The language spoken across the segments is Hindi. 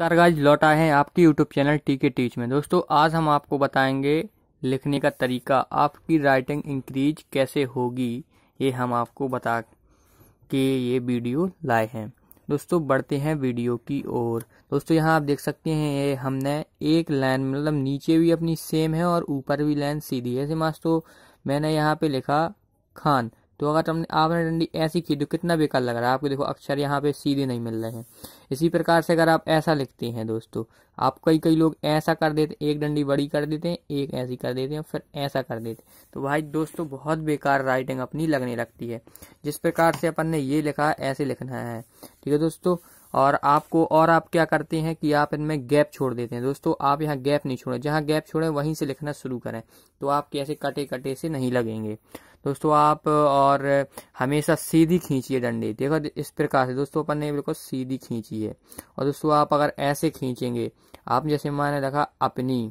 नमस्कार गाइज लौटा है आपकी YouTube channel T K teach में दोस्तों आज हम आपको बताएंगे लिखने का तरीका आपकी राइटिंग इंक्रीज कैसे होगी ये हम आपको बता के ये वीडियो लाए हैं दोस्तों बढ़ते हैं वीडियो की ओर दोस्तों यहाँ आप देख सकते हैं ये हमने एक लाइन मतलब नीचे भी अपनी सेम है और ऊपर भी लाइन सीधी है ऐसे मास मैंने यहाँ पे लिखा खान तो अगर तुमने आपने डंडी ऐसी की तो कितना बेकार लग रहा है आपको देखो अक्षर यहाँ पे सीधे नहीं मिल रहे हैं इसी प्रकार से अगर आप ऐसा लिखते हैं दोस्तों आप कई कई लोग ऐसा कर देते एक डंडी बड़ी कर देते हैं एक ऐसी कर देते हैं फिर ऐसा कर देते तो भाई दोस्तों बहुत बेकार राइटिंग अपनी लगने लगती है जिस प्रकार से अपन ने ये लिखा ऐसे लिखना है ठीक है दोस्तों और आपको और आप क्या करते हैं कि आप इनमें गैप छोड़ देते हैं दोस्तों आप यहाँ गैप नहीं छोड़ें जहाँ गैप छोड़ें वहीं से लिखना शुरू करें तो आप कैसे कटे कटे से नहीं लगेंगे दोस्तों आप और हमेशा सीधी खींचिए डंडे देखो इस प्रकार से दोस्तों अपन ने बिल्कुल सीधी खींची है और दोस्तों आप अगर ऐसे खींचेंगे आप जैसे मैंने रखा अपनी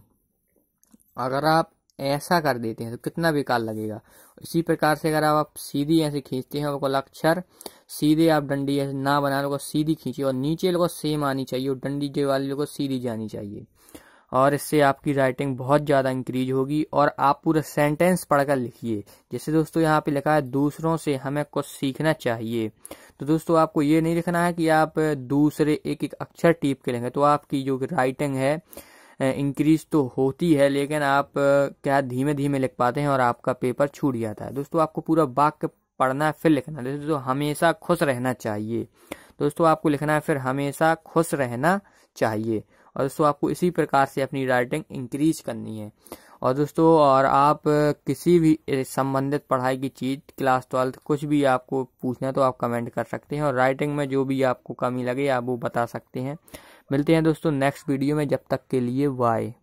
अगर आप ऐसा कर देते हैं तो कितना बेकार लगेगा इसी प्रकार से अगर आप सीधी ऐसे खींचते हैं वो अक्षर सीधे आप डंडी ऐसे ना बना लोगों सीधी खींचिए और नीचे लोगों सेम आनी चाहिए और डंडी जे वाले लोगों सीधी जानी चाहिए और इससे आपकी राइटिंग बहुत ज़्यादा इंक्रीज होगी और आप पूरा सेंटेंस पढ़कर लिखिए जैसे दोस्तों यहाँ पे लिखा है दूसरों से हमें कुछ सीखना चाहिए तो दोस्तों आपको ये नहीं लिखना है कि आप दूसरे एक एक अक्षर टीप के लेंगे तो आपकी जो राइटिंग है इंक्रीज़ तो होती है लेकिन आप क्या धीमे धीमे लिख पाते हैं और आपका पेपर छूट जाता है दोस्तों आपको पूरा वाक्य पढ़ना है फिर लिखना है दोस्तों हमेशा खुश रहना चाहिए दोस्तों आपको लिखना है फिर हमेशा खुश रहना चाहिए और दोस्तों आपको इसी प्रकार से अपनी राइटिंग इंक्रीज करनी है और दोस्तों और आप किसी भी संबंधित पढ़ाई की चीज़ क्लास ट्वेल्थ कुछ भी आपको पूछना है तो आप कमेंट कर सकते हैं और राइटिंग में जो भी आपको कमी लगे आप वो बता सकते हैं मिलते हैं दोस्तों नेक्स्ट वीडियो में जब तक के लिए बाय